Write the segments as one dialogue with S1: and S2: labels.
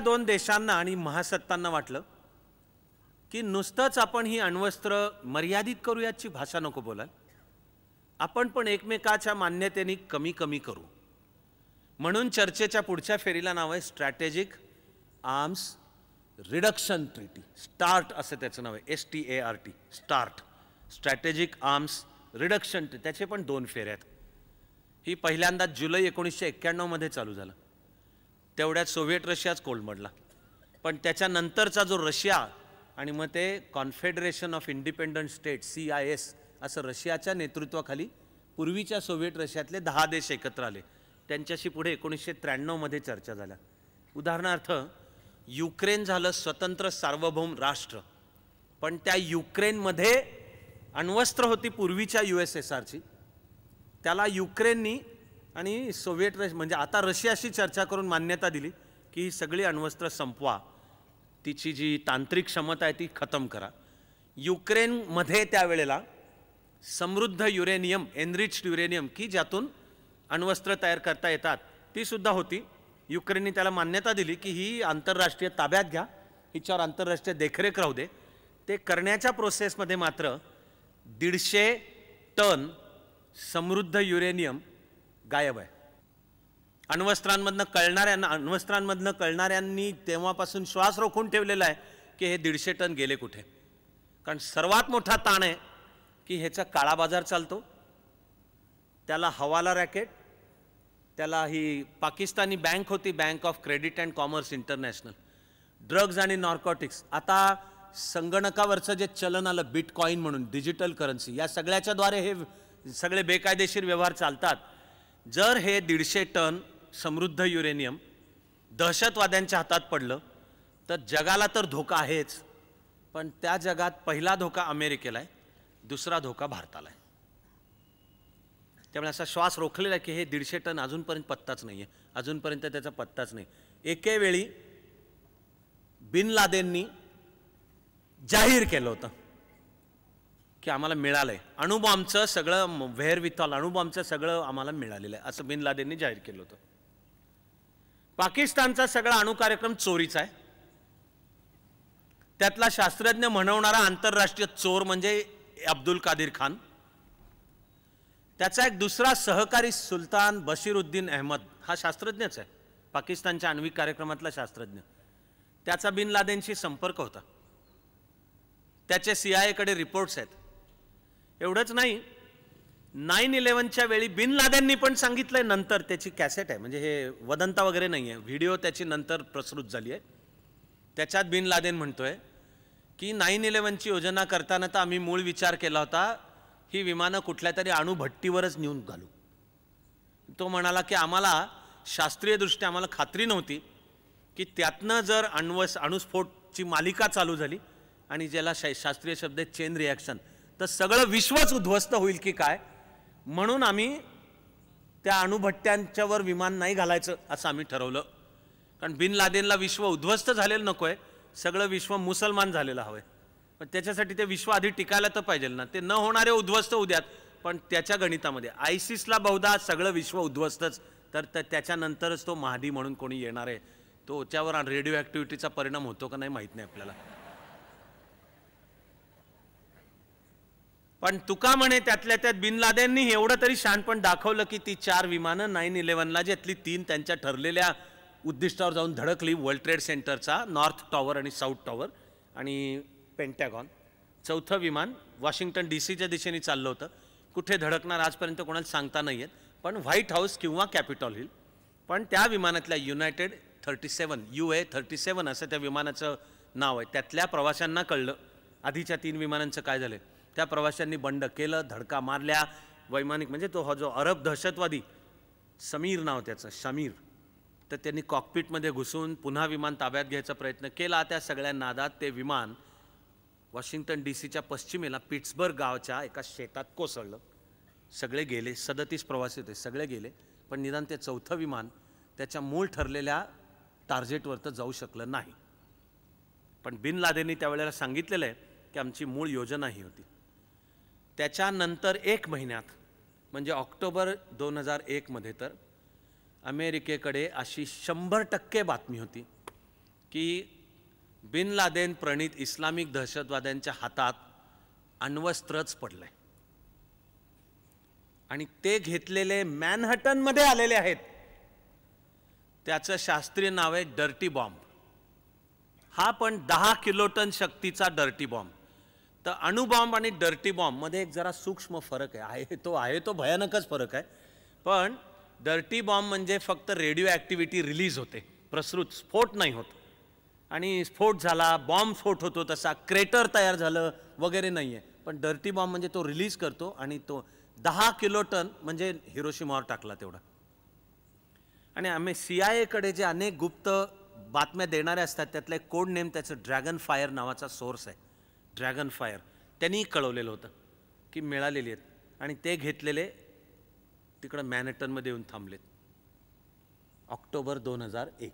S1: दोन देशांना आणि महासत्तांना वाटलं की नुसतंच आपण ही अण्वस्त्र मर्यादित करूयाची भाषा नको बोलाल आपण पण एकमेकाच्या मान्यतेने कमी कमी करू म्हणून चर्चेच्या पुढच्या फेरीला नाव आहे strategic arms reduction treaty START असं त्याचं नाव आहे S T A R T START strategic arms reduction त्याचे पण दोन फेऱ्या आहेत ही पहिल्यांदा जुलै एकोणीसशे एक्क्याण्णवमध्ये चालू झालं तेवढ्यात सोव्हिएट रशियाच कोलमडला पण त्याच्यानंतरचा जो रशिया आणि मग ते confederation of independent state C I S असं रशियाच्या नेतृत्वाखाली पूर्वीच्या सोव्हिएट रशियातले दहा देश एकत्र आले त्यांच्याशी पुढे एकोणीसशे त्र्याण्णवमध्ये चर्चा झाल्या उदाहरणार्थ युक्रेन झालं स्वतंत्र सार्वभौम राष्ट्र पण त्या युक्रेनमध्ये अण्वस्त्र होती पूर्वीच्या यू एस एस आरची त्याला युक्रेननी आणि सोव्हिएट रश म्हणजे आता रशियाशी चर्चा करून मान्यता दिली की ही सगळी अण्वस्त्र संपवा तिची जी तांत्रिक क्षमता आहे ती खतम करा युक्रेनमध्ये त्यावेळेला समृद्ध युरेनियम एनरिच्ड युरेनियम की ज्यातून अण्वस्त्र तयार करता येतात तीसुद्धा होती युक्रेनने त्याला मान्यता दिली की ही आंतरराष्ट्रीय ताब्यात घ्या हिच्यावर आंतरराष्ट्रीय देखरेख राहू दे ते करण्याच्या प्रोसेसमध्ये मात्र दीडशे टन समृद्ध युरेनियम गायब आहे अण्वस्त्रांमधनं कळणाऱ्यांना अण्वस्त्रांमधनं कळणाऱ्यांनी तेव्हापासून श्वास रोखून ठेवलेला आहे की हे दीडशे टन गेले कुठे कारण सर्वात मोठा ताण आहे की ह्याचा काळा बाजार चालतो त्याला हवाला रॅकेट त्याला ही पाकिस्तानी बँक होती bank of credit and commerce international drugs आणि नॉर्कॉटिक्स आता संगणकावरचं जे चलन आलं बिटकॉईन म्हणून डिजिटल करन्सी या सगळ्याच्याद्वारे हे सगळे बेकायदेशीर व्यवहार चालतात जर हे दीडशे टन समृद्ध युरेनियम दहशतवाद्यांच्या हातात पडलं तर जगाला तर धोका आहेच पण त्या जगात पहिला धोका अमेरिकेला आहे दुसरा धोका भारताला आहे त्यामुळे असा श्वास रोखलेला आहे की हे दीडशे टन अजूनपर्यंत पत्ताच नाही आहे अजूनपर्यंत त्याचा पत्ताच नाही एकेवेळी बिन लादेंनी जाहीर केलं होतं की आम्हाला मिळालं आहे अणुबॉम्बचं सगळं व्हेअर विथॉल अणुबॉम्बचं सगळं आम्हाला मिळालेलं आहे असं बिन लादेंनी जाहीर केलं होतं पाकिस्तानचा सगळा अणु कार्यक्रम चोरीचा आहे त्यातला शास्त्रज्ञ म्हणवणारा आंतरराष्ट्रीय चोर म्हणजे अब्दुल कादिर खान त्याचा एक दुसरा सहकारी सुलतान बशीरुद्दीन अहमद हा शास्त्रज्ञच आहे पाकिस्तानच्या आण्विक कार्यक्रमातला शास्त्रज्ञ त्याचा बिन लादेनशी संपर्क होता त्याचे सीआयएकडे रिपोर्ट्स आहेत एवढंच नाही नाईन इलेव्हनच्या वेळी बिन लादेंनी पण सांगितलंय नंतर त्याची कॅसेट आहे म्हणजे हे वदंता वगैरे नाही आहे व्हिडिओ त्याची नंतर प्रसृत झाली आहे त्याच्यात बिन लादेन म्हणतोय की नाईन इलेव्हनची योजना करताना तर आम्ही मूळ विचार केला होता ही विमानं कुठल्या तरी अणुभट्टीवरच नेऊन घालू तो म्हणाला की आम्हाला शास्त्रीयदृष्ट्या आम्हाला खात्री नव्हती की त्यातनं जर अण्वस अणुस्फोटची मालिका चालू झाली आणि ज्याला शा शास्त्रीय शब्द चेन रिॲक्शन तर सगळं विश्वच उद्ध्वस्त होईल की काय म्हणून आम्ही त्या अणुभट्ट्यांच्यावर विमान नाही घालायचं असं आम्ही ठरवलं कारण बिन लादेनला विश्व उद्ध्वस्त झालेलं नको आहे सगळं विश्व मुसलमान झालेलं हवं आहे पण त्याच्यासाठी ते विश्व आधी टिकायला तर पाहिजे ना ते न होणारे उद्ध्वस्त उद्यात पण त्याच्या गणितामध्ये आयसिसला बहुधा सगळं विश्व उद्ध्वस्तच तर त्याच्यानंतरच तो महादी म्हणून कोणी येणार आहे तो त्यावर रेडिओ ॲक्टिव्हिटीचा परिणाम होतो का नाही माहीत नाही आपल्याला पण तुका म्हणे त्यातल्या त्यात बिन लादेंनी एवढं तरी शानपण दाखवलं की ती चार विमानं नाईन इलेव्हनला जेतली तीन त्यांच्या ठरलेल्या उद्दिष्टावर जाऊन धडकली वर्ल्ड ट्रेड सेंटरचा नॉर्थ टॉवर आणि साऊथ टॉवर आणि पेंटॅगॉन चौथं विमान वॉशिंग्टन डी सीच्या दिशेने चाललं होतं कुठे धडकणार आजपर्यंत कोणाला सांगता नाही आहेत पण व्हाईट हाऊस किंवा कॅपिटॉल हिल पण त्या विमानातल्या United thirty seven U A thirty seven असं त्या विमानाचं नाव आहे त्यातल्या प्रवाशांना कळलं आधीच्या तीन विमानांचं काय झालं त्या प्रवाशांनी बंड केलं धडका मारल्या वैमानिक म्हणजे तो हा जो अरब दहशतवादी समीर नाव त्याचं शमीर तर त्यांनी कॉकपिटमध्ये घुसून पुन्हा विमान ताब्यात घ्यायचा प्रयत्न केला त्या सगळ्या नादात ते विमान वॉशिंग्टन डी सीच्या पश्चिमेला पिट्सबर्ग गावच्या एका शेतात कोसळलं सगळे गेले सदतीस प्रवासी होते सगळे गेले पण निदान ते चौथं विमान त्याच्या मूळ ठरलेल्या टार्जेटवर तर जाऊ शकलं नाही पण बिन लादेंनी त्यावेळेला सांगितलेलं आहे की आमची मूळ योजना ही होती त्याच्यानंतर एक महिन्यात म्हणजे ऑक्टोबर दोन हजार एकमध्ये तर अमेरिकेकडे अशी शंभर टक्के बातमी होती की बिन लादेन प्रणित इस्लामिक दहशतवाद्यांच्या हातात अण्वस्त्रच पडलं आहे आणि ते घेतलेले मॅनहटनमध्ये आलेले आहेत त्याचं शास्त्रीय नाव आहे डर्टी बॉम्ब हा पण दहा किलोटन शक्तीचा डर्टी बॉम्ब तर अणुबॉम्ब आणि डर्टी बॉम्बमध्ये एक जरा सूक्ष्म फरक आहे आहे तो आहे तो भयानकच फरक आहे पण डर्टी बॉम्ब म्हणजे फक्त रेडिओ ॲक्टिव्हिटी रिलीज होते प्रसृत स्फोट नाही होत आणि स्फोट झाला बॉम्ब स्फोट होतो तसा क्रेटर तयार झालं वगैरे नाही आहे पण डर्टी बॉम्ब म्हणजे तो रिलीज करतो आणि तो दहा किलो टन म्हणजे हिरोशिमावर टाकला तेवढा आणि आम्ही सी आय एकडे जे अनेक गुप्त बातम्या देणारे असतात त्यातला एक कोड नेम त्याचं ड्रॅगन फायर नावाचा सोर्स आहे ड्रॅगन फायर त्यांनी कळवलेलं होतं की मिळालेली आहेत आणि ते घेतलेले तिकडं मॅनहटनमध्ये येऊन थांबलेत ऑक्टोबर दोन हजार एक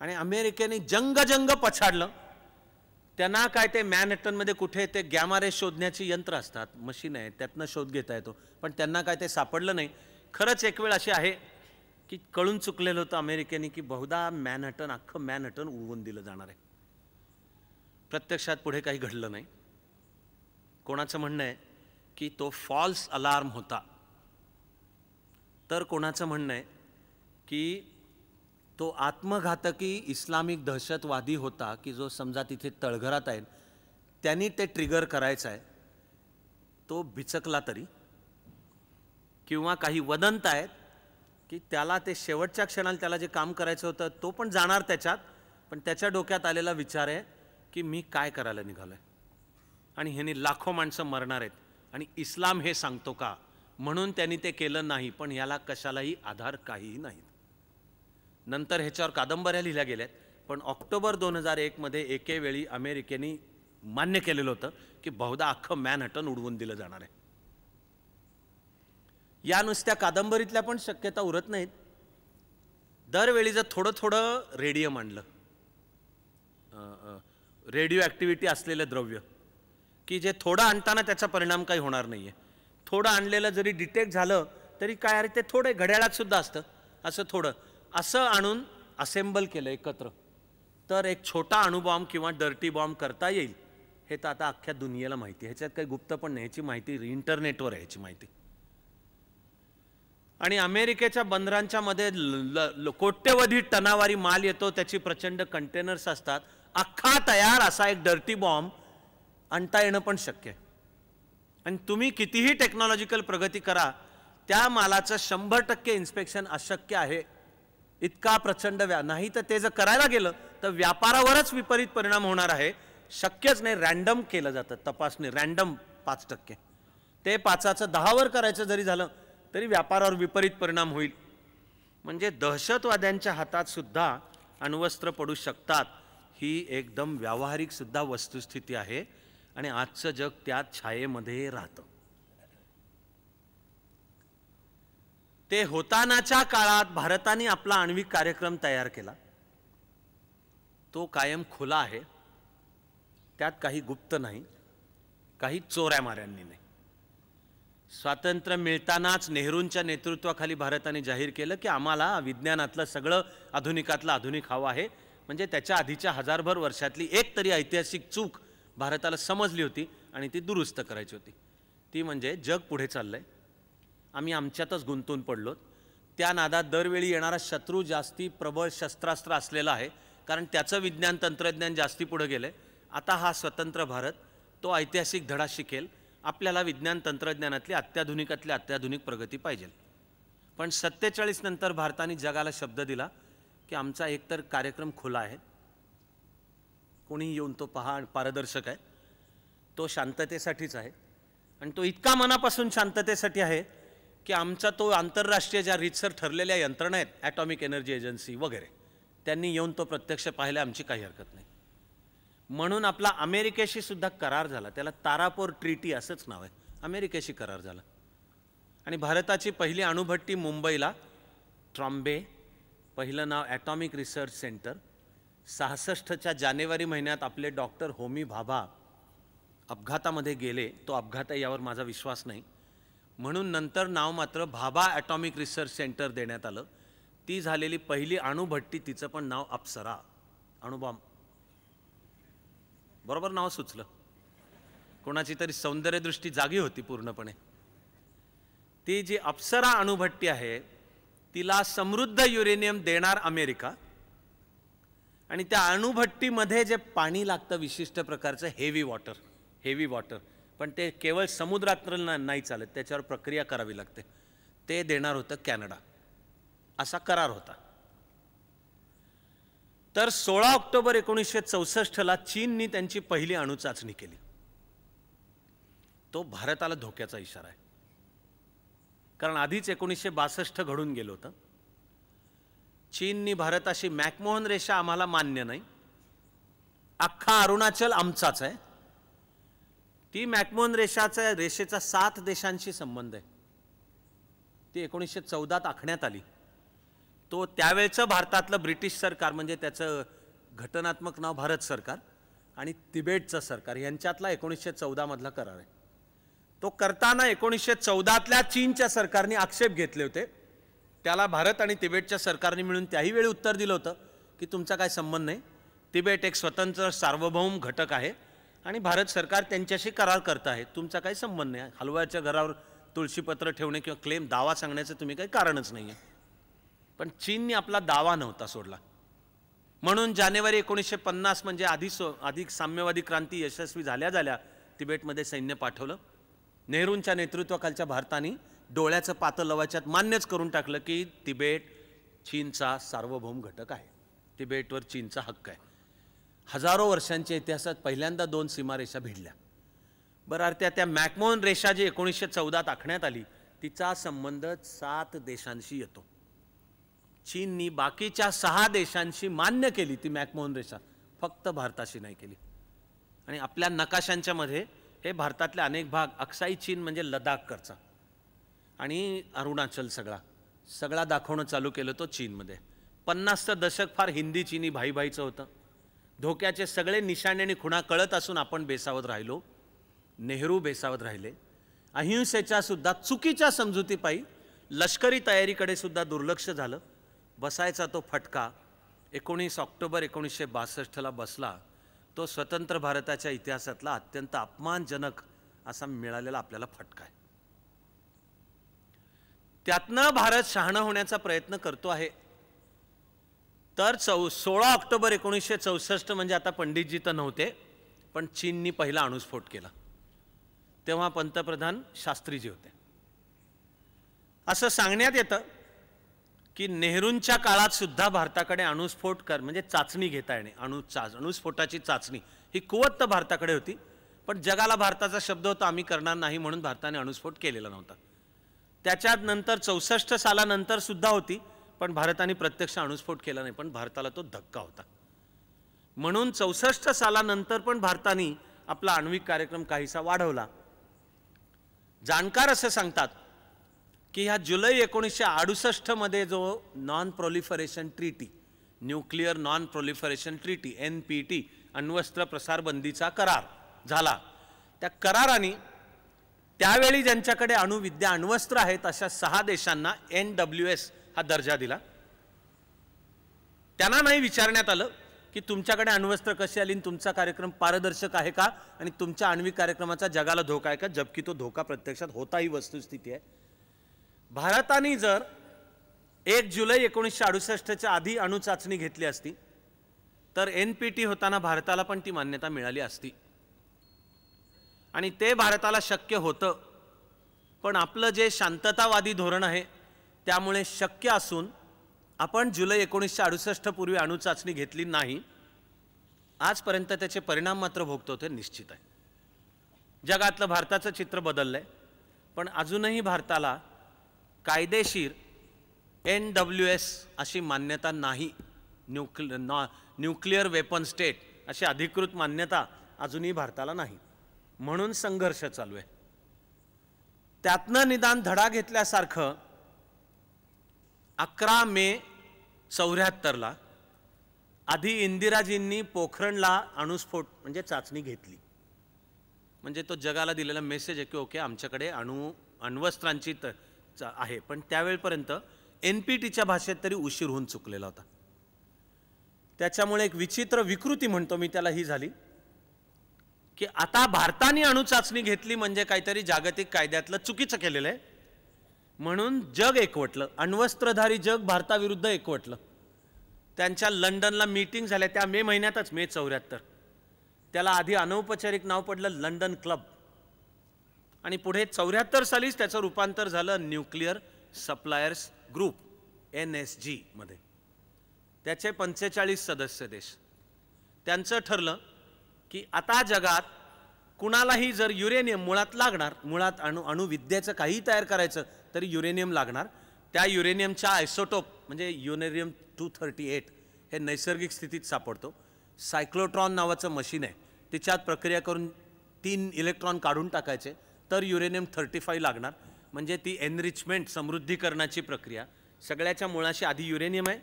S1: आणि अमेरिकेने जंग जंग पछाडलं त्यांना काय ते मॅनहॅटनमध्ये कुठे ते गॅमारे शोधण्याची यंत्र असतात मशीन आहे त्यातनं शोध घेता येतो पण त्यांना काय ते सापडलं नाही खरंच एक वेळ अशी आहे की कळून चुकलेलं होतं अमेरिकेने की बहुधा मॅनहटन अख्खं मॅनहटन उडवून दिलं जाणार आहे प्रत्यक्षात पुढे काही घडलं नाही कोणाचं म्हणणं आहे की तो फॉल्स अलार्म होता तर कोणाचं म्हणणं आहे की तो आत्मघातकी इस्लामिक दहशतवादी होता की जो समजा तिथे तळघरात आहे त्यांनी ते ट्रिगर करायचं आहे तो बिचकला तरी किंवा काही वदंत आहेत की त्याला ते शेवटच्या क्षणाला त्याला जे काम करायचं होतं तो पण जाणार त्याच्यात पण त्याच्या डोक्यात आलेला विचार आहे की मी काय करायला निघालो आहे आणि ह्यानी लाखो माणसं मरणार आहेत आणि इस्लाम हे सांगतो का म्हणून त्यांनी ते केलं नाही पण याला कशालाही आधार काहीही नाही नंतर ह्याच्यावर कादंबऱ्या लिहिल्या आहेत पण ऑक्टोबर दोन हजार एकमध्ये एकेवेळी अमेरिकेने मान्य केलेलं होतं की बहुधा अख्खं हटन उडवून दिलं जाणार आहे या नुसत्या कादंबरीतल्या पण शक्यता उरत नाहीत दरवेळी जर थोडं थोडं रेडियम आणलं रेडिओ ॲक्टिव्हिटी असलेलं द्रव्य की जे थोडं आणताना त्याचा परिणाम काही होणार नाही आहे थोडं आणलेलं जरी डिटेक्ट झालं तरी काय अरे ते थोडे घड्याळातसुद्धा असतं असं थोडं असं आणून असेंबल केलं एकत्र तर एक छोटा अणुबॉम्ब किंवा डर्टी बॉम्ब करता येईल हे तर आता अख्ख्या दुनियेला माहिती आहे ह्याच्यात काही गुप्त पण नाही ह्याची माहिती इंटरनेटवर आहे ह्याची माहिती आणि अमेरिकेच्या बंदरांच्या मध्ये कोट्यवधी टनावारी माल येतो त्याची प्रचंड कंटेनर्स असतात अख्खा तयार असा एक डर्टी बॉम्ब आणता येणं पण शक्य आहे आणि तुम्ही कितीही टेक्नॉलॉजिकल प्रगती करा त्या मालाचं शंभर टक्के इन्स्पेक्शन अशक्य आहे इतका प्रचंड व्या नाही तर ते जर करायला गेलं तर व्यापारावरच विपरीत परिणाम होणार आहे शक्यच नाही रॅन्डम केलं जातं तपासणी रँडम पाच टक्के ते पाचाचं दहावर करायचं जरी झालं तरी व्यापारावर विपरीत परिणाम होईल म्हणजे दहशतवाद्यांच्या हातात सुद्धा अण्वस्त्र पडू शकतात ही एकदम व्यावहारिक सुद्धा वस्तुस्थिती आहे आणि आजचं जग त्या छायेमध्ये राहतं ते होतानाच्या काळात भारताने आपला आण्विक कार्यक्रम तयार केला तो कायम खुला आहे त्यात काही गुप्त नाही काही चोऱ्या माऱ्यांनी नाही स्वातंत्र्य मिळतानाच नेहरूंच्या नेतृत्वाखाली भारताने जाहीर केलं की आम्हाला विज्ञानातलं सगळं आधुनिकातलं आधुनिक हवं आहे म्हणजे त्याच्या आधीच्या हजारभर वर्षातली एक तरी ऐतिहासिक चूक भारताला समजली होती आणि ती दुरुस्त करायची होती ती म्हणजे जग पुढे चाललं आहे आम्ही आमच्यातच गुंतून पडलो त्या नादात दरवेळी येणारा शत्रू जास्ती प्रबळ शस्त्रास्त्र असलेला आहे कारण त्याचं विज्ञान तंत्रज्ञान जास्ती पुढे गेलं आता हा स्वतंत्र भारत तो ऐतिहासिक धडा शिकेल आपल्याला विज्ञान तंत्रज्ञानातली अत्याधुनिकातली अत्याधुनिक प्रगती पाहिजे पण सत्तेचाळीस नंतर भारताने जगाला शब्द दिला की आमचा एकतर कार्यक्रम खुला आहे कोणीही येऊन तो पहा पारदर्शक आहे तो शांततेसाठीच आहे आणि तो इतका मनापासून शांततेसाठी आहे की आमचा तो आंतरराष्ट्रीय ज्या रितसर ठरलेल्या यंत्रणा आहेत ॲटॉमिक एनर्जी एजन्सी वगैरे त्यांनी येऊन तो प्रत्यक्ष पाहायला आमची काही हरकत नाही म्हणून आपला अमेरिकेशी सुद्धा करार झाला त्याला तारापूर ट्रीटी असंच नाव आहे अमेरिकेशी करार झाला आणि भारताची पहिली अणुभट्टी मुंबईला ट्रॉम्बे पहिलं नाव ॲटॉमिक रिसर्च सेंटर सहासष्टच्या जानेवारी महिन्यात आपले डॉक्टर होमी भाभा अपघातामध्ये गेले तो अपघात आहे यावर माझा विश्वास नाही म्हणून नंतर नाव मात्र भाभा ॲटॉमिक रिसर्च सेंटर देण्यात आलं ती झालेली पहिली अणुभट्टी तिचं पण नाव अप्सरा अणुबॉम्ब बरोबर नाव सुचलं कोणाची तरी सौंदर्यदृष्टी जागी होती पूर्णपणे ती जी अप्सरा अणुभट्टी आहे तिला समृद्ध युरेनियम देणार अमेरिका आणि त्या अणुभट्टीमध्ये जे पाणी लागतं विशिष्ट प्रकारचं हेवी वॉटर हेवी वॉटर पण ते केवळ समुद्रात नाही चालत त्याच्यावर प्रक्रिया करावी लागते ते देणार होतं कॅनडा असा करार होता तर सोळा ऑक्टोबर एकोणीसशे चौसष्टला चीननी त्यांची पहिली अणुचाचणी केली तो भारताला धोक्याचा इशारा आहे कारण आधीच एकोणीसशे बासष्ट घडून गेलं होतं चीननी भारताशी मॅकमोहन रेषा आम्हाला मान्य नाही अख्खा अरुणाचल आमचाच आहे ती मॅकमोहन रेषाचा रेषेचा सात देशांशी संबंध आहे ती एकोणीसशे चौदात आखण्यात आली तो त्यावेळचं भारतातलं ब्रिटिश सरकार म्हणजे त्याचं घटनात्मक नाव भारत सरकार आणि तिबेटचं सरकार यांच्यातला एकोणीसशे चौदामधला करार आहे तो करताना एकोणीसशे चौदातल्या चीनच्या सरकारने आक्षेप घेतले होते त्याला भारत आणि तिबेटच्या सरकारने मिळून त्याही वेळी उत्तर दिलं होतं की तुमचा काय संबंध नाही तिबेट एक स्वतंत्र सार्वभौम घटक आहे आणि भारत सरकार त्यांच्याशी करार करत आहे तुमचा काही संबंध नाही हलव्याच्या घरावर तुळशीपत्र ठेवणे किंवा क्लेम दावा सांगण्याचं तुम्ही काही कारणच नाही आहे पण चीनने आपला दावा नव्हता सोडला म्हणून जानेवारी एकोणीसशे पन्नास म्हणजे आधी सो अधिक साम्यवादी क्रांती यशस्वी झाल्या झाल्या तिबेटमध्ये सैन्य पाठवलं नेहरूंच्या नेतृत्वाखालच्या भारताने डोळ्याचं पातळ लवाच्यात मान्यच करून टाकलं की तिबेट चीनचा सार्वभौम घटक आहे तिबेटवर चीनचा हक्क आहे हजारो वर्षांच्या इतिहासात पहिल्यांदा दोन सीमारेषा भिडल्या बरं अर्थ त्या त्या मॅकमोहन रेषा जी एकोणीसशे चौदात आखण्यात आली तिचा संबंध सात देशांशी येतो चीननी बाकीच्या सहा देशांशी मान्य केली ती मॅकमोहन रेषा फक्त भारताशी नाही केली आणि आपल्या नकाशांच्यामध्ये हे भारतातले अनेक भाग अक्साई चीन म्हणजे लदाखकरचा आणि अरुणाचल सगळा सगळा दाखवणं चालू केलं तो चीनमध्ये पन्नासचं दशक फार हिंदी चीनी भाईभाईचं होतं धोक्याचे सगळे निशाणे आणि खुणा कळत असून आपण बेसावत राहिलो नेहरू बेसावत राहिले अहिंसेच्या सुद्धा चुकीच्या समजुतीपायी लष्करी तयारीकडे सुद्धा दुर्लक्ष झालं बसायचा तो फटका एकोणीस ऑक्टोबर एकोणीसशे बासष्टला बसला तो स्वतंत्र भारताच्या इतिहासातला अत्यंत अपमानजनक असा मिळालेला आपल्याला फटका आहे त्यातनं भारत शहाणं होण्याचा प्रयत्न करतो आहे तर चौ सोळा ऑक्टोबर एकोणीसशे चौसष्ट म्हणजे आता पंडितजी तर नव्हते पण चीननी पहिला अणुस्फोट केला तेव्हा पंतप्रधान शास्त्रीजी होते असं सांगण्यात येतं की नेहरूंच्या काळात सुद्धा भारताकडे अणुस्फोट कर म्हणजे चाचणी घेता येणे अणु चा अणुस्फोटाची चाचणी ही कुवत तर भारताकडे होती पण जगाला भारताचा शब्द होता आम्ही करणार नाही म्हणून भारताने अणुस्फोट केलेला नव्हता त्याच्यात नंतर चौसष्ट सालानंतर सुद्धा होती पण भारताने प्रत्यक्ष अणुस्फोट केला नाही पण भारताला तो धक्का होता म्हणून चौसष्ट सालानंतर पण भारताने आपला आण्विक कार्यक्रम काहीसा वाढवला जाणकार असं सांगतात की ह्या जुलै एकोणीसशे अडुसष्टमध्ये जो non proliferation treaty nuclear non proliferation treaty N P T अण्वस्त्र प्रसारबंदीचा करार झाला त्या कराराने त्यावेळी ज्यांच्याकडे अणुविद्या अण्वस्त्र आहेत अशा सहा देशांना एन डब्ल्यू एस हा दर्जा दिला त्यांना नाही विचारण्यात आलं की तुमच्याकडे अण्वस्त्र कशी आली तुमचा कार्यक्रम पारदर्शक आहे का आणि तुमच्या आण्विक कार्यक्रमाचा जगाला धोका आहे का जबकी तो धोका प्रत्यक्षात होता ही वस्तुस्थिती आहे भारताने जर एक जुलै एकोणीसशे अडुसष्टच्या आधी अणुचाचणी घेतली असती तर एन पी टी होताना भारताला पण ती मान्यता मिळाली असती आणि ते भारताला शक्य होतं पण आपलं जे शांततावादी धोरण आहे त्यामुळे शक्य असून आपण जुलै एकोणीसशे अडुसष्टपूर्वी अणुचाचणी घेतली नाही आजपर्यंत त्याचे परिणाम मात्र भोगतो ते निश्चित आहे जगातलं भारताचं चित्र बदललं आहे पण अजूनही भारताला कायदेशीर एन डब्ल्यू एस अशी मान्यता नाही न्यूक्लि नॉ न्यूक्लिअर वेपन स्टेट अशी अधिकृत मान्यता अजूनही भारताला नाही म्हणून संघर्ष चालू आहे त्यातनं निदान धडा घेतल्यासारखं अकरा मे चौऱ्याहत्तरला आधी इंदिराजींनी पोखरणला अणुस्फोट म्हणजे चाचणी घेतली म्हणजे तो जगाला दिलेला मेसेज आहे की ओके आमच्याकडे अणु अण्वस्त्रांची तर आहे पण त्यावेळेपर्यंत एन पी टीच्या भाषेत तरी उशीर होऊन चुकलेला होता त्याच्यामुळे एक विचित्र विकृती म्हणतो मी त्याला ही झाली की आता भारताने अणुचाचणी घेतली म्हणजे काहीतरी जागतिक कायद्यातलं चुकीचं केलेलं आहे म्हणून जग एकवटलं अण्वस्त्रधारी जग भारताविरुद्ध एकवटलं त्यांच्या लंडनला मीटिंग झाल्या त्या मे महिन्यातच मे चौऱ्याहत्तर त्याला आधी अनौपचारिक नाव पडलं लंडन क्लब आणि पुढे चौऱ्याहत्तर सालीच त्याचं रूपांतर झालं nuclear suppliers group N S जीमध्ये त्याचे पंचेचाळीस सदस्य देश त्यांचं ठरलं की आता जगात कुणालाही जर युरेनियम मुळात लागणार मुळात अणु अणुविद्येचं काही तयार करायचं तरी युरेनियम लागणार त्या युरेनियमच्या आयसोटोप म्हणजे युरेनियम टू थर्टी एट हे नैसर्गिक स्थितीत सापडतो सायक्लोट्रॉन नावाचं मशीन आहे तिच्यात प्रक्रिया करून तीन इलेक्ट्रॉन काढून टाकायचे तर युरेनियम थर्टी फाईव्ह लागणार म्हणजे ती एनरिचमेंट समृद्धीकरणाची प्रक्रिया सगळ्याच्या मुळाशी आधी युरेनियम आहे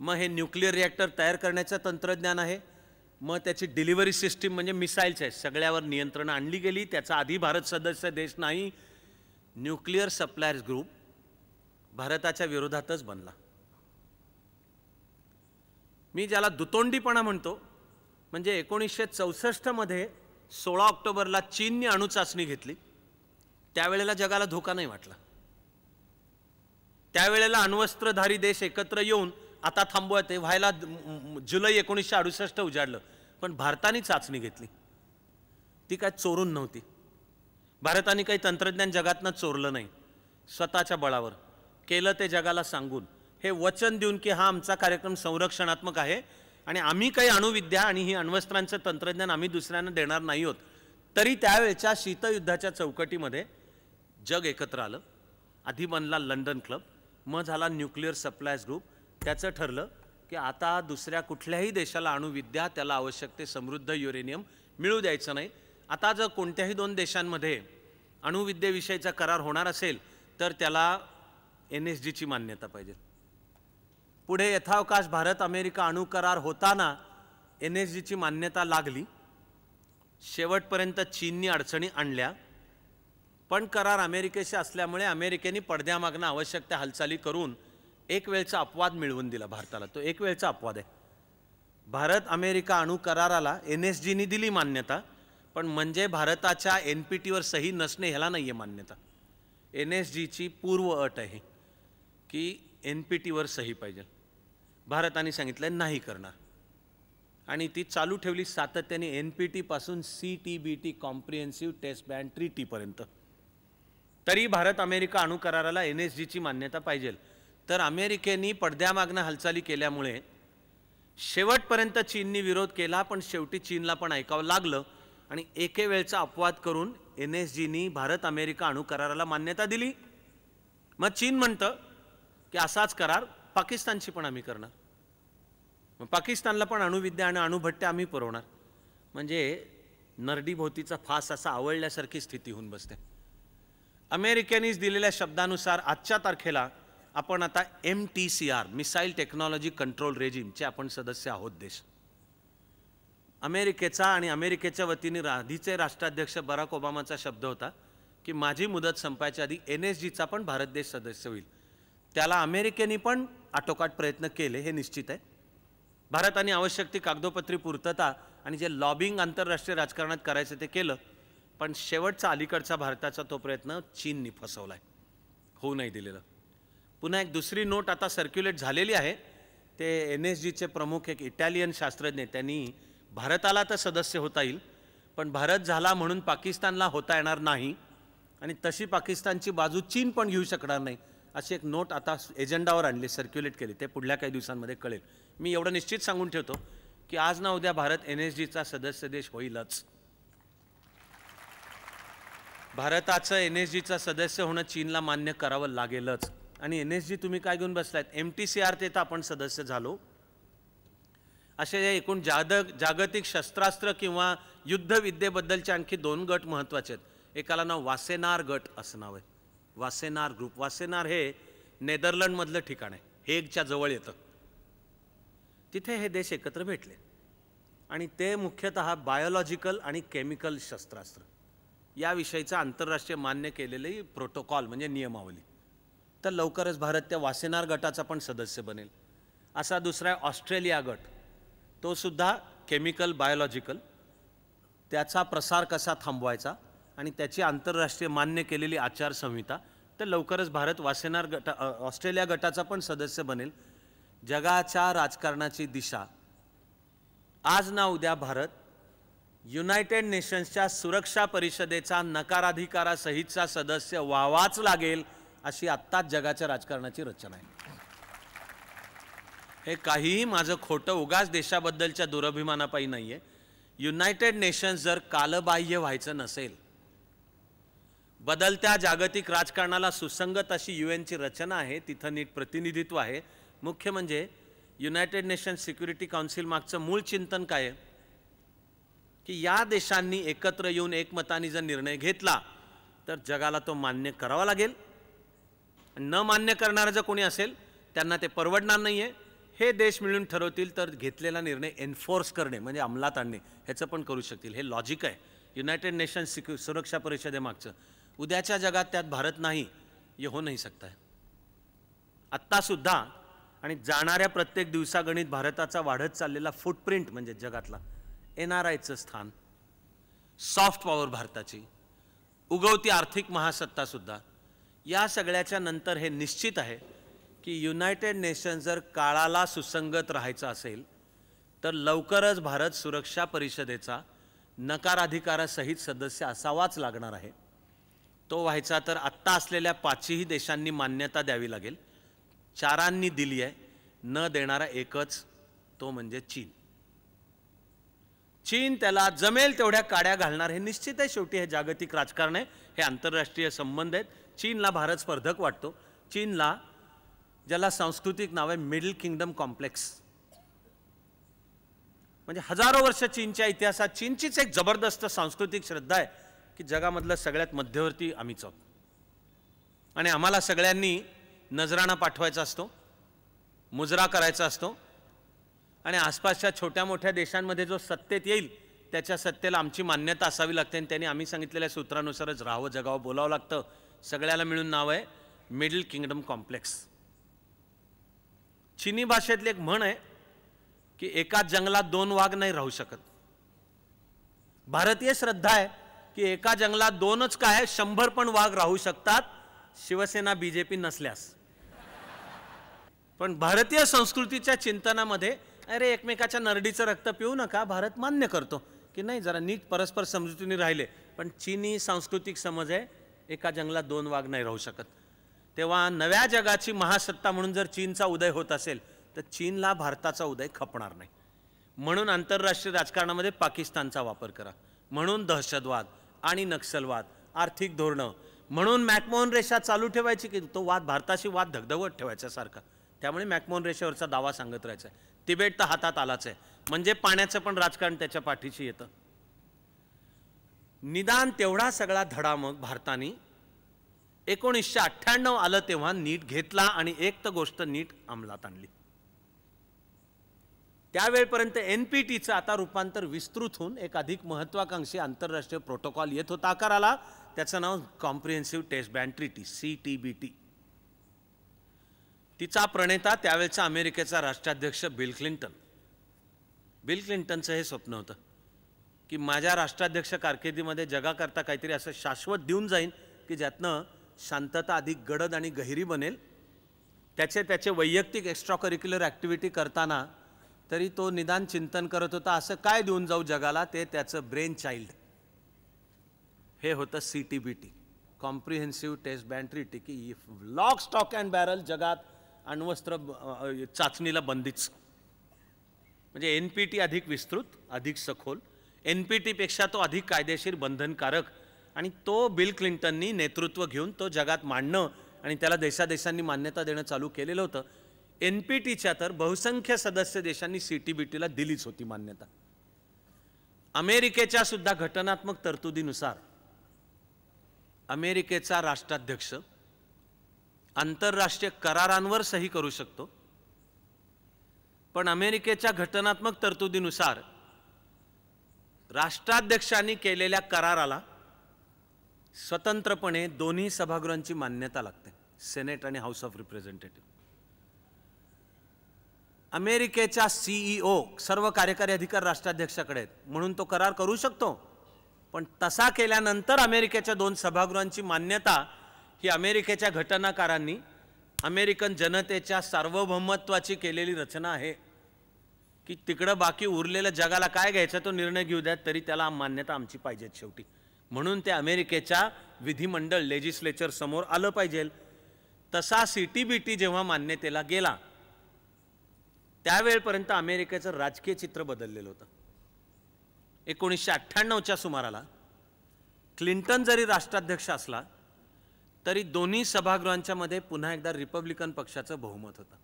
S1: मग हे न्यूक्लिअर रिॲक्टर तयार करण्याचं तंत्रज्ञान आहे मग त्याची डिलिव्हरी सिस्टीम म्हणजे मिसाईल्स आहे सगळ्यावर नियंत्रण आणली गेली त्याचा आधी भारत सदस्य देश नाही न्यूक्लिअर सप्लायर्स ग्रुप भारताच्या विरोधातच बनला मी ज्याला दुतोंडीपणा म्हणतो म्हणजे एकोणीसशे चौसष्टमध्ये सोळा ऑक्टोबरला चीनने चाचणी घेतली त्यावेळेला जगाला धोका नाही वाटला त्यावेळेला अण्वस्त्रधारी देश एकत्र येऊन आता थांबू ते व्हायला जुलै एकोणीसशे अडुसष्ट उजाडलं पण भारताने चाचणी घेतली ती काय चोरून नव्हती भारताने काही तंत्रज्ञान जगातनं चोरलं नाही स्वतःच्या बळावर केलं ते जगाला सांगून हे वचन देऊन की हा आमचा कार्यक्रम संरक्षणात्मक आहे आणि आम्ही काही अणुविद्या आणि ही अण्वस्त्रांचं तंत्रज्ञान आम्ही दुसऱ्यांना देणार नाही होत तरी त्यावेळच्या शीतयुद्धाच्या चौकटीमध्ये जग एकत्र आलं आधी बनला लंडन क्लब मग झाला न्यूक्लिअर सप्लायज ग्रुप त्याचं ठरलं की आता दुसऱ्या कुठल्याही देशाला अणुविद्या त्याला आवश्यक ते समृद्ध युरेनियम मिळू द्यायचं नाही आता जर कोणत्याही दोन देशांमध्ये अणुविद्येविषयीचा करार होणार असेल तर त्याला एन एस जीची मान्यता पाहिजे पुढे यथावकाश भारत अमेरिका करार होताना एन एस जीची मान्यता लागली शेवटपर्यंत चीननी अडचणी आणल्या पण करार अमेरिकेशी असल्यामुळे अमेरिकेने पडद्यामागणं आवश्यक त्या हालचाली करून एक वेळचा अपवाद मिळवून दिला भारताला तो एक वेळचा अपवाद आहे भारत अमेरिका अणु कराराला एन एस जीनी दिली मान्यता पण म्हणजे भारताच्या एन पी टीवर सही नसणे ह्याला नाही आहे मान्यता एन एस जीची पूर्व अट आहे की एन पी टीवर सही पाहिजे भारताने सांगितलं नाही करणार आणि ती चालू ठेवली सातत्याने एन पी टीपासून C T B T comprehensive test ban टीपर्यंत तरी भारत अमेरिका अणुकराराला एन एस जीची मान्यता पाहिजे तर अमेरिकेने पडद्यामागनं हालचाली केल्यामुळे शेवटपर्यंत चीननी विरोध केला पण शेवटी चीनला पण ऐकावं लागलं आणि एके वेळचा अपवाद करून एन एस जीनी भारत अमेरिका अणुकराराला मान्यता दिली मग चीन म्हणतं की असाच करार पाकिस्तानची पण आम्ही करणार मग पाकिस्तानला पण अणुविद्या आणि अणुभट्ट्या आम्ही पुरवणार म्हणजे नरडी फास असा आवडल्यासारखी स्थिती होऊन बसते अमेरिकेनीच दिलेल्या शब्दानुसार आजच्या तारखेला आपण आता M T C R missile technology control रेजिमचे आपण सदस्य आहोत देश अमेरिकेचा आणि अमेरिकेच्या वतीने आधीचे राष्ट्राध्यक्ष बराक ओबामाचा शब्द होता की माझी मुदत संपायच्या आधी एन एस जीचा पण भारत देश सदस्य होईल त्याला अमेरिकेने पण आटोकाट प्रयत्न केले हे निश्चित आहे भारताने आवश्यक ती कागदोपत्री पूर्तता आणि जे लॉबिंग आंतरराष्ट्रीय राजकारणात करायचं ते केलं पण शेवटचा अलीकडचा भारताचा तो प्रयत्न चीननी फसवला आहे होऊ नाही दिलेलं पुन्हा एक दुसरी नोट आता सर्क्युलेट झालेली आहे ते एन एस जीचे प्रमुख एक इटालियन शास्त्रज्ञ त्यांनी भारताला तर सदस्य होता येईल पण भारत झाला म्हणून पाकिस्तानला होता येणार नाही आणि तशी पाकिस्तानची बाजू चीन पण घेऊ शकणार नाही अशी एक नोट आता एजेंडावर आणली सर्क्युलेट केली ते पुढल्या काही दिवसांमध्ये कळेल मी एवढं निश्चित सांगून ठेवतो की आज ना उद्या भारत एन एस जीचा सदस्य देश होईलच भारताचं एन एस सदस्य होणं चीनला मान्य करावं लागेलच आणि एन एस जी तुम्ही काय घेऊन बसलायत एम टी सी आर ते तर आपण सदस्य झालो असे एकूण जाद जागतिक शस्त्रास्त्र किंवा युद्धविद्येबद्दलचे आणखी दोन गट महत्त्वाचे आहेत एकाला नाव वासेनार गट असं नाव आहे वासेनार ग्रुप वासेनार हे नेदरलंडमधलं ठिकाण आहे हेगच्या जवळ येतं तिथे हे देश एकत्र भेटले आणि ते मुख्यतः बायोलॉजिकल आणि केमिकल शस्त्रास्त्र याविषयीचं आंतरराष्ट्रीय मान्य केलेली प्रोटोकॉल म्हणजे नियमावली तर लवकरच भारत त्या वासेनार गटाचा पण सदस्य बनेल असा दुसरा आहे ऑस्ट्रेलिया गट तो सुद्धा केमिकल बायोलॉजिकल त्याचा प्रसार कसा थांबवायचा आणि त्याची आंतरराष्ट्रीय मान्य केलेली आचारसंहिता तर लवकरच भारत वासेनार गटा ऑस्ट्रेलिया गटाचा पण सदस्य बनेल जगाच्या राजकारणाची दिशा आज ना उद्या भारत युनायटेड नेशन्सच्या सुरक्षा परिषदेचा नकाराधिकारासहितचा सदस्य व्हावाच लागेल अशी आत्ताच जगाच्या राजकारणाची रचना आहे हे काहीही माझं खोटं उगाच देशाबद्दलच्या दुरभिमानापायी नाही आहे युनायटेड नेशन्स जर कालबाह्य व्हायचं नसेल बदलत्या जागतिक राजकारणाला सुसंगत अशी यू एनची रचना आहे तिथं नीट प्रतिनिधित्व आहे मुख्य म्हणजे युनायटेड नेशन सिक्युरिटी काउन्सिल मागचं मूळ चिंतन काय आहे की या देशांनी एकत्र येऊन एकमताने जर निर्णय घेतला तर जगाला तो मान्य करावा लागेल न मान्य करणारं जर कोणी असेल त्यांना ते परवडणार नाही आहे हे देश मिळून ठरवतील तर घेतलेला निर्णय एन्फोर्स करणे म्हणजे अंमलात आणणे ह्याचं पण करू शकतील हे लॉजिक आहे युनायटेड नेशन सिक्यु सुरक्षा परिषदेमागचं उद्याच्या जगात त्यात भारत नाही हे हो नाही शकत आहे आत्तासुद्धा आणि जाणाऱ्या प्रत्येक दिवसागणित भारताचा वाढत चाललेला फुटप्रिंट म्हणजे जगातला एन आर आयचं स्थान सॉफ्ट पॉवर भारताची उगवती आर्थिक महासत्तासुद्धा या सगळ्याच्या नंतर हे निश्चित आहे की युनायटेड नेशन्स जर काळाला सुसंगत राहायचं असेल तर लवकरच भारत सुरक्षा परिषदेचा नकाराधिकारासहित सदस्य असावाच लागणार आहे तो व्हायचा तर आत्ता असलेल्या पाचही देशांनी मान्यता द्यावी लागेल चारांनी दिली आहे न देणारा एकच तो म्हणजे चीन चीन त्याला जमेल तेवढ्या काड्या घालणार हे निश्चित आहे शेवटी हे जागतिक राजकारण आहे हे आंतरराष्ट्रीय संबंध आहेत चीनला भारत स्पर्धक वाटतो चीनला ज्याला सांस्कृतिक नाव आहे मिडल किंगडम कॉम्प्लेक्स म्हणजे हजारो वर्ष चीनच्या इतिहासात चीनचीच एक जबरदस्त सांस्कृतिक श्रद्धा आहे की जगामधलं सगळ्यात मध्यवर्ती आम्हीच आहोत आणि आम्हाला सगळ्यांनी नजराणा पाठवायचा असतो मुजरा करायचा असतो आणि आसपासच्या छोट्या मोठ्या देशांमध्ये जो सत्तेत येईल त्याच्या सत्तेला आमची मान्यता असावी लागते आणि त्यांनी आम्ही सांगितलेल्या सूत्रानुसारच राहावं जगावं बोलावं लागतं सगळ्याला मिळून नाव आहे मिडल किंगडम कॉम्प्लेक्स चिनी भाषेतली एक म्हण आहे की एका जंगलात दोन वाघ नाही राहू शकत भारतीय श्रद्धा आहे की एका जंगलात दोनच काय शंभर पण वाघ राहू शकतात शिवसेना पी नसल्यास पण भारतीय संस्कृतीच्या चिंतनामध्ये अरे एकमेकाच्या नरडीचं रक्त पिऊ नका भारत मान्य करतो की नाही जरा नीट परस्पर समजुतीने राहिले पण चीनी सांस्कृतिक समज आहे एका जंगलात दोन वाघ नाही राहू शकत तेव्हा नव्या जगाची महासत्ता म्हणून जर चीनचा उदय होत असेल तर चीनला भारताचा उदय खपणार नाही म्हणून आंतरराष्ट्रीय राजकारणामध्ये पाकिस्तानचा वापर करा म्हणून दहशतवाद आणि नक्षलवाद आर्थिक धोरणं म्हणून मॅकमोहन रेषा चालू ठेवायची की तो वाद भारताशी वाद धगधगत सारखा त्यामुळे मॅकमोहन रेषेवरचा दावा सांगत राहायचा आहे तिबेट तर हातात आलाच आहे म्हणजे पाण्याचं पण राजकारण त्याच्या पाठीशी येतं निदान तेवढा सगळा धडा मग भारताने एकोणीसशे अठ्ठ्याण्णव आलं तेव्हा नीट घेतला आणि एक तर गोष्ट नीट अंमलात आणली त्यावेळेपर्यंत एन पी टीचं आता रूपांतर विस्तृत होऊन एक अधिक महत्त्वाकांक्षी आंतरराष्ट्रीय प्रोटोकॉल येत होता आला त्याचं नाव comprehensive test ban treaty C T B T तिचा प्रणेता त्यावेळचा अमेरिकेचा राष्ट्राध्यक्ष बिल क्लिंटन बिल क्लिंटनचं हे स्वप्न होतं की माझ्या राष्ट्राध्यक्ष कारकिर्दीमध्ये जगाकरता काहीतरी असं शाश्वत देऊन जाईन की ज्यातनं शांतता अधिक गडद आणि गहिरी बनेल त्याचे त्याचे वैयक्तिक एक्स्ट्रा करिक्युलर ॲक्टिव्हिटी करताना तरी तो निदान चिंतन करत होता असं काय देऊन जाऊ जगाला ते त्याचं ब्रेन चाइल्ड हे होतं C T B T comprehensive test ban treaty टिकी लॉक स्टॉक अँड बॅरल जगात अण्वस्त्र चाचणीला बंदीच म्हणजे एन पी टी अधिक विस्तृत अधिक सखोल एन पी टीपेक्षा तो अधिक कायदेशीर बंधनकारक आणि तो बिल क्लिंटननी नेतृत्व घेऊन तो जगात मांडणं आणि त्याला देशादेशांनी मान्यता देणं चालू केलेलं होतं एन पी टीच्या तर बहुसंख्य सदस्य देशांनी सी टी बी टीला दिलीच होती मान्यता अमेरिकेच्या सुद्धा घटनात्मक तरतुदीनुसार अमेरिकेचा राष्ट्राध्यक्ष आंतरराष्ट्रीय करारांवर सही करू शकतो पण अमेरिकेच्या घटनात्मक तरतुदीनुसार राष्ट्राध्यक्षांनी केलेल्या कराराला स्वतंत्रपणे दोन्ही सभागृहांची मान्यता लागते सेनेट आणि हाऊस ऑफ रिप्रेझेंटेटिव्ह अमेरिकेच्या सीईओ e सर्व कार्यकारी अधिकार राष्ट्राध्यक्षाकडे आहेत म्हणून तो करार करू शकतो पण तसा केल्यानंतर अमेरिकेच्या दोन सभागृहांची मान्यता ही अमेरिकेच्या घटनाकारांनी अमेरिकन जनतेच्या सार्वभौमत्वाची केलेली रचना आहे की तिकडं बाकी उरलेल्या जगाला काय घ्यायचा तो निर्णय घेऊ द्यात तरी त्याला मान्यता आमची पाहिजे शेवटी म्हणून ते अमेरिकेच्या विधिमंडळ लेजिस्लेचर समोर आलं पाहिजे तसा सी टी बी टी जेव्हा मान्यतेला गेला त्यावेळेपर्यंत अमेरिकेचं राजकीय चित्र बदललेलं होतं एकोणीसशे अठ्ठ्याण्णवच्या सुमाराला क्लिंटन जरी राष्ट्राध्यक्ष असला तरी दोन्ही सभागृहांच्या मध्ये पुन्हा एकदा रिपब्लिकन पक्षाचं बहुमत होतं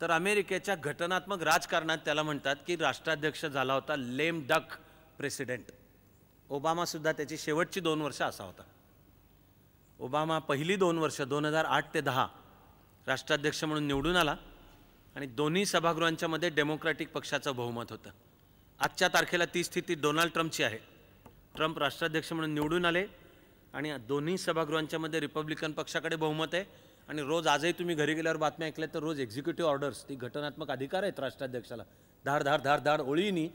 S1: तर अमेरिकेच्या घटनात्मक राजकारणात त्याला म्हणतात की राष्ट्राध्यक्ष झाला होता लेम डक प्रेसिडेंट ओबामासुद्धा त्याची शेवटची दोन वर्ष असा होता ओबामा पहिली दोन वर्ष दोन हजार आठ ते दहा राष्ट्राध्यक्ष म्हणून निवडून आला आणि दोन्ही सभागृहांच्या मध्ये डेमोक्रॅटिक पक्षाचं बहुमत होतं आजच्या तारखेला ती स्थिती डोनाल्ड ट्रम्पची आहे ट्रम्प राष्ट्राध्यक्ष म्हणून निवडून आले आणि दोन्ही सभागृहांच्यामध्ये रिपब्लिकन पक्षाकडे बहुमत आहे आणि रोज आजही तुम्ही घरी गेल्यावर बातम्या ऐकल्या तर रोज एक्झिक्युटिव्ह ऑर्डर्स ती घटनात्मक अधिकार आहेत राष्ट्राध्यक्षाला धार धार धार धार ओळीनी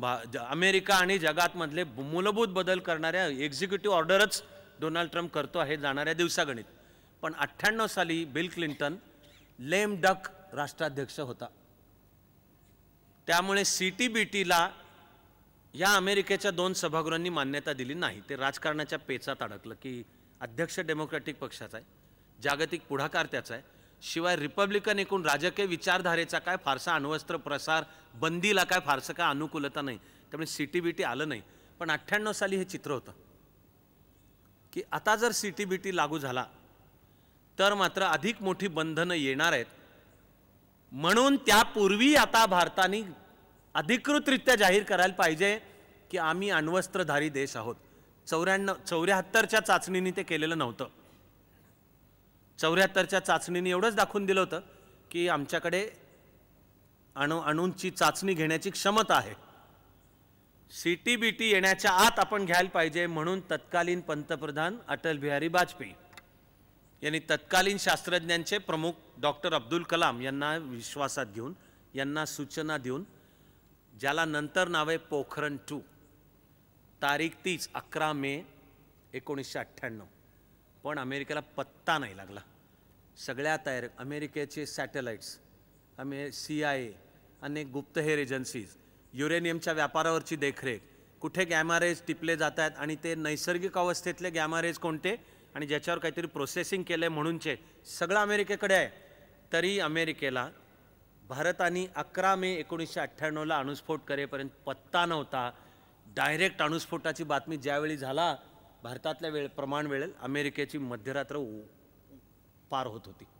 S1: भा अमेरिका आणि जगातमधले मूलभूत बदल करणाऱ्या एक्झिक्युटिव्ह ऑर्डरच डोनाल्ड ट्रम्प करतो आहे जाणाऱ्या दिवसागणित पण अठ्ठ्याण्णव साली बिल क्लिंटन लेम डक राष्ट्राध्यक्ष होता त्यामुळे सी टी बी टीला या अमेरिकेच्या दोन सभागृहांनी मान्यता दिली नाही ते राजकारणाच्या पेचात अडकलं की अध्यक्ष डेमोक्रॅटिक पक्षाचा आहे जागतिक पुढाकार त्याचा आहे शिवाय रिपब्लिकन एकूण राजकीय विचारधारेचा काय फारसा अण्वस्त्र प्रसार बंदीला काय फारसं काय अनुकूलता नाही त्यामुळे सी टी बी टी आलं नाही पण अठ्ठ्याण्णव साली हे चित्र होतं की आता जर सी टी बी टी लागू झाला तर मात्र अधिक मोठी बंधनं येणार आहेत म्हणून त्यापूर्वी आता भारताने अधिकृतरित्या जाहीर करायला पाहिजे की आम्ही अण्वस्त्रधारी देश आहोत चौऱ्याण्णव चौऱ्याहत्तरच्या चाचणीने ते केलेलं नव्हतं चौऱ्याहत्तरच्या चाचणीने एवढंच दाखवून दिलं होतं की आमच्याकडे अणु अणूंची चाचणी घेण्याची क्षमता आहे सी टी बी टी येण्याच्या आत आपण घ्यायला पाहिजे म्हणून तत्कालीन पंतप्रधान अटल बिहारी वाजपेयी यांनी तत्कालीन शास्त्रज्ञांचे प्रमुख डॉक्टर अब्दुल कलाम यांना विश्वासात घेऊन यांना सूचना देऊन ज्याला नंतर नाव आहे पोखरण टू तारीख तीच अकरा मे एकोणीसशे अठ्ठ्याण्णव पण अमेरिकेला पत्ता नाही लागला सगळ्या तयार अमेरिकेचे सॅटेलाईट्स अमे सी आय ए अनेक गुप्तहेर एजन्सीज युरेनियमच्या व्यापारावरची देखरेख कुठे गॅमारेज टिपले जात आहेत आणि ते नैसर्गिक अवस्थेतले गॅमारेज कोणते आणि ज्याच्यावर काहीतरी प्रोसेसिंग केलं आहे म्हणूनचे सगळं अमेरिकेकडे आहे तरी अमेरिकेला भारताने अकरा मे एकोणीसशे अठ्ठ्याण्णवला अणुस्फोट करेपर्यंत पत्ता नव्हता डायरेक्ट अणुस्फोटाची बातमी ज्यावेळी झाला भारतातल्या वेळ प्रमाण वेळेत अमेरिकेची मध्यरात्र पार होत होती